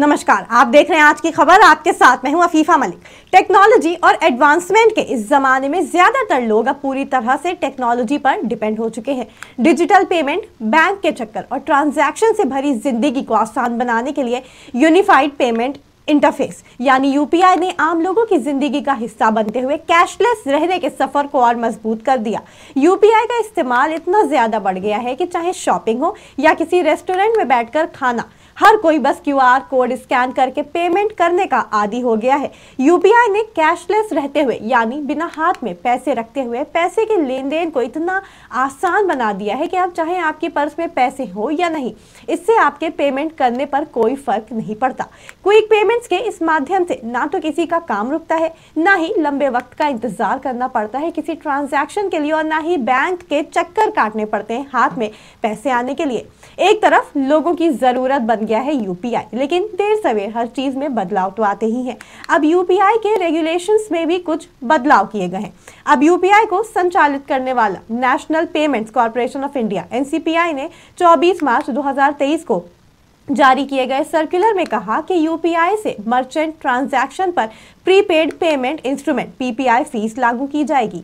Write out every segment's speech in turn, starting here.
नमस्कार आप देख रहे हैं आज की खबर आपके साथ मैं हूं अफीफा मलिक टेक्नोलॉजी और एडवांसमेंट के इस ज़माने में ज़्यादातर लोग अब पूरी तरह से टेक्नोलॉजी पर डिपेंड हो चुके हैं डिजिटल पेमेंट बैंक के चक्कर और ट्रांजैक्शन से भरी जिंदगी को आसान बनाने के लिए यूनिफाइड पेमेंट इंटरफेस यानी यूपीआई ने आम लोगों की जिंदगी का हिस्सा बनते हुए कैशलेस रहने के सफर को और मजबूत कर दिया यूपीआई का इस्तेमाल इतना ज्यादा बढ़ गया है कि चाहे शॉपिंग हो या किसी रेस्टोरेंट में बैठकर खाना हर कोई बस क्यूआर कोड स्कैन करके पेमेंट करने का आदि हो गया है यूपीआई ने कैशलेस रहते हुए यानी बिना हाथ में पैसे रखते हुए पैसे के लेन देन को इतना आसान बना दिया है कि अब चाहे आपके पर्स में पैसे हो या नहीं इससे आपके पेमेंट करने पर कोई फर्क नहीं पड़ता क्विक पेमेंट पेमेंट्स के इस माध्यम से ना तो किसी का काम रुकता है ना ही लंबे वक्त का इंतजार करना पड़ता है किसी ट्रांजैक्शन के लिए और ना ही बैंक के चक्कर काटने पड़ते हैं हाथ में पैसे आने के लिए एक तरफ लोगों की ज़रूरत बन गया है यूपीआई लेकिन देर सवेर हर चीज़ में बदलाव तो आते ही है अब यूपीआई के रेगुलेशन में भी कुछ बदलाव किए गए हैं अब यूपीआई को संचालित करने वाला National Payments Corporation of India NCPI ने चौबीस मार्च दो को जारी किए गए सर्कुलर में कहा कि यूपीआई से मर्चेंट ट्रांजैक्शन पर prepaid payment instrument PPI fees लागू की जाएगी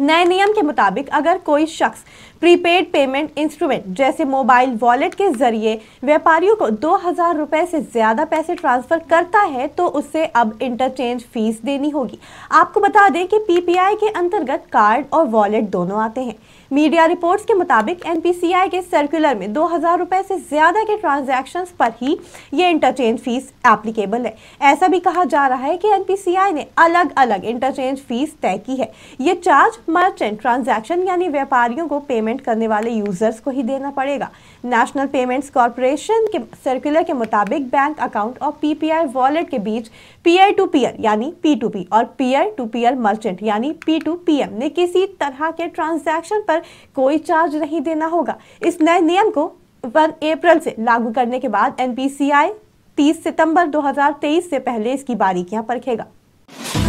नए नियम के मुताबिक अगर कोई शख्स प्रीपेड पेमेंट इंस्ट्रूमेंट जैसे मोबाइल वॉलेट के जरिए व्यापारियों को दो हज़ार रुपये से ज़्यादा पैसे ट्रांसफ़र करता है तो उसे अब इंटरचेंज फीस देनी होगी आपको बता दें कि पीपीआई के अंतर्गत कार्ड और वॉलेट दोनों आते हैं मीडिया रिपोर्ट्स के मुताबिक एनपीसीआई के सर्कुलर में दो हज़ार रुपये से ज़्यादा के ट्रांजैक्शंस पर ही ये इंटरचेंज फीस एप्लीकेबल है ऐसा भी कहा जा रहा है कि एनपीसीआई ने अलग अलग इंटरचेंज फीस तय की है ये चार्ज मर्चेंट ट्रांजैक्शन यानी व्यापारियों को पेमेंट करने वाले यूजर्स को ही देना पड़ेगा नेशनल पेमेंट्स कॉरपोरेशन के सर्कुलर के मुताबिक बैंक अकाउंट और पीपीआई वॉलेट के बीच पीयर टू पीयर यानी पी टू पी और पीयर टू पीयर मर्चेंट यानी पी टू पी एम ने किसी तरह के ट्रांजैक्शन पर कोई चार्ज नहीं देना होगा इस नए नियम को वन अप्रैल से लागू करने के बाद एनपीसीआई 30 सितंबर 2023 से पहले इसकी बारीकियां परखेगा